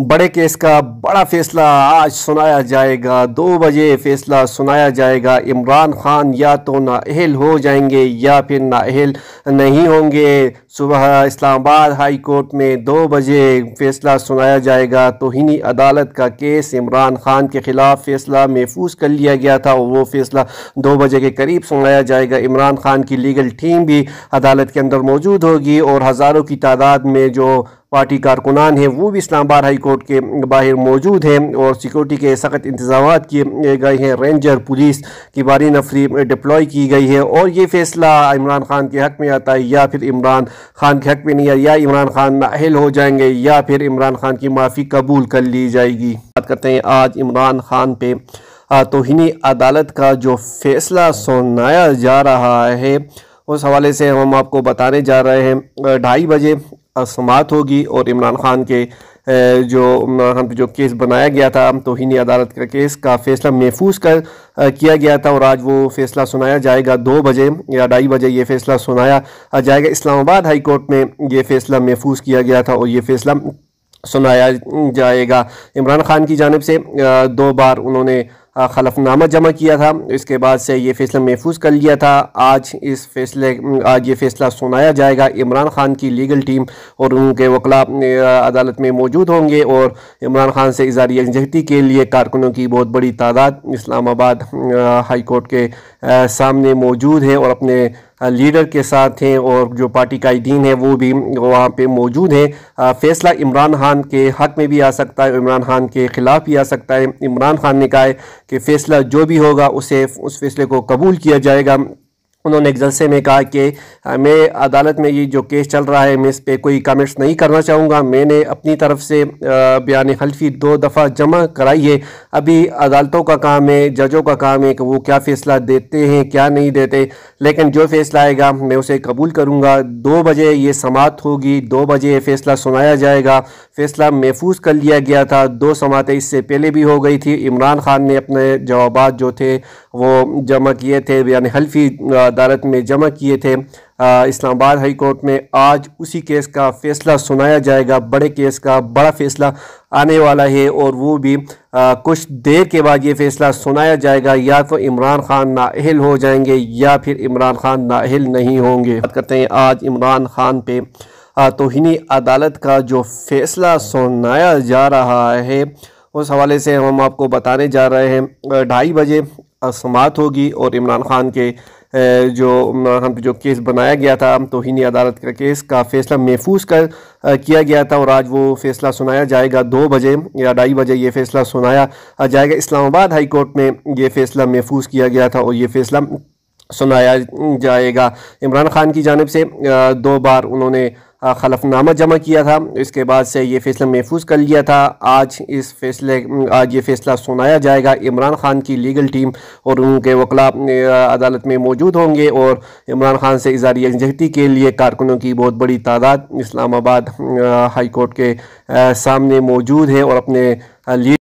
बड़े केस का बड़ा फैसला आज सुनाया जाएगा दो बजे फैसला सुनाया जाएगा इमरान खान या तो नाअहल हो जाएंगे या फिर नाअहल नहीं होंगे सुबह इस्लामाबाद हाई कोर्ट में दो बजे फैसला सुनाया जाएगा हिनी अदालत का केस इमरान खान के ख़िलाफ़ फैसला महफूज कर लिया गया था और वो फैसला दो बजे के करीब सुनाया जाएगा इमरान खान की लीगल टीम भी अदालत के अंदर मौजूद होगी और हज़ारों की तादाद में जो पार्टी कारकुनान हैं वो भी आबाद हाई कोर्ट के बाहर मौजूद हैं और सिक्योरिटी के सख्त इंतजाम किए गए हैं रेंजर पुलिस की बारी नफरी डिप्लॉय की गई है और ये फैसला इमरान खान के हक में आता है या फिर इमरान खान के हक में नहीं आता या इमरान खान नाहल हो जाएंगे या फिर इमरान खान की माफ़ी कबूल कर ली जाएगी बात करते हैं आज इमरान खान पे तोहनी अदालत का जो फैसला सुनाया जा रहा है उस हवाले से हम आपको बताने जा रहे हैं ढाई बजे समात होगी और इमरान खान के जो इमरान खान पर जो केस बनाया गया था तोहनी अदालत का केस का फैसला महफूज कर किया गया था और आज वो फैसला सुनाया जाएगा दो बजे या ढाई बजे ये फैसला सुनाया जाएगा इस्लामाबाद हाई कोर्ट में ये फैसला महफूज किया गया था और ये फैसला सुनाया जाएगा इमरान खान की जानब से दो बार उन्होंने खलफनामा जमा किया था इसके बाद से ये फैसला महफूज कर लिया था आज इस फैसले आज ये फैसला सुनाया जाएगा इमरान खान की लीगल टीम और उनके वकला अदालत में मौजूद होंगे और इमरान खान से इजारी यकजहती के लिए कारकुनों की बहुत बड़ी तादाद इस्लामाबाद हाई कोर्ट के सामने मौजूद है और अपने लीडर के साथ हैं और जो पार्टी कायदीन हैं वो भी वहाँ पे मौजूद हैं फैसला इमरान खान के हक में भी आ सकता है इमरान खान के ख़िलाफ़ भी आ सकता है इमरान खान ने कहा है कि फ़ैसला जो भी होगा उसे उस फैसले को कबूल किया जाएगा उन्होंने एक जलसे में कहा कि मैं अदालत में ये जो केस चल रहा है मैं इस पर कोई कमेंट्स नहीं करना चाहूँगा मैंने अपनी तरफ से बयान हल्फी दो दफ़ा जमा कराई है अभी अदालतों का काम है जजों का काम है कि वो क्या फ़ैसला देते हैं क्या नहीं देते लेकिन जो फ़ैसला आएगा मैं उसे कबूल करूँगा दो बजे ये समात होगी दो बजे ये फ़ैसला सुनाया जाएगा फ़ैसला महफूज कर लिया गया था दो समातें इससे पहले भी हो गई थी इमरान खान ने अपने जवाब जो थे वो जमा किए थे बयान हल्फी अदालत में जमा किए थे इस्लामाबाद हाई कोर्ट में आज उसी केस का फ़ैसला सुनाया जाएगा बड़े केस का बड़ा फ़ैसला आने वाला है और वो भी आ, कुछ देर के बाद ये फ़ैसला सुनाया जाएगा या तो इमरान खान नाहल हो जाएंगे या फिर इमरान खान नाहल नहीं होंगे बात करते हैं आज इमरान खान पे तोहनी अदालत का जो फ़ैसला सुनाया जा रहा है उस हवाले से हम आपको बताने जा रहे हैं ढाई बजे समात होगी और इमरान खान के जो हम जो केस बनाया गया था तोहनी अदालत का केस का फैसला महफूज कर किया गया था और आज वो फैसला सुनाया जाएगा दो बजे या ढाई बजे ये फैसला सुनाया जाएगा इस्लामाबाद हाई कोर्ट में ये फैसला महफूज किया गया था और ये फैसला सुनाया जाएगा इमरान खान की जानब से दो बार उन्होंने खलफनामा जमा किया था इसके बाद से ये फैसला महफूज कर लिया था आज इस फैसले आज ये फैसला सुनाया जाएगा इमरान खान की लीगल टीम और उनके वकला अदालत में मौजूद होंगे और इमरान खान से इजारी यकजहती के लिए कारकुनों की बहुत बड़ी तादाद इस्लामाबाद हाईकोर्ट के सामने मौजूद है और अपने लीड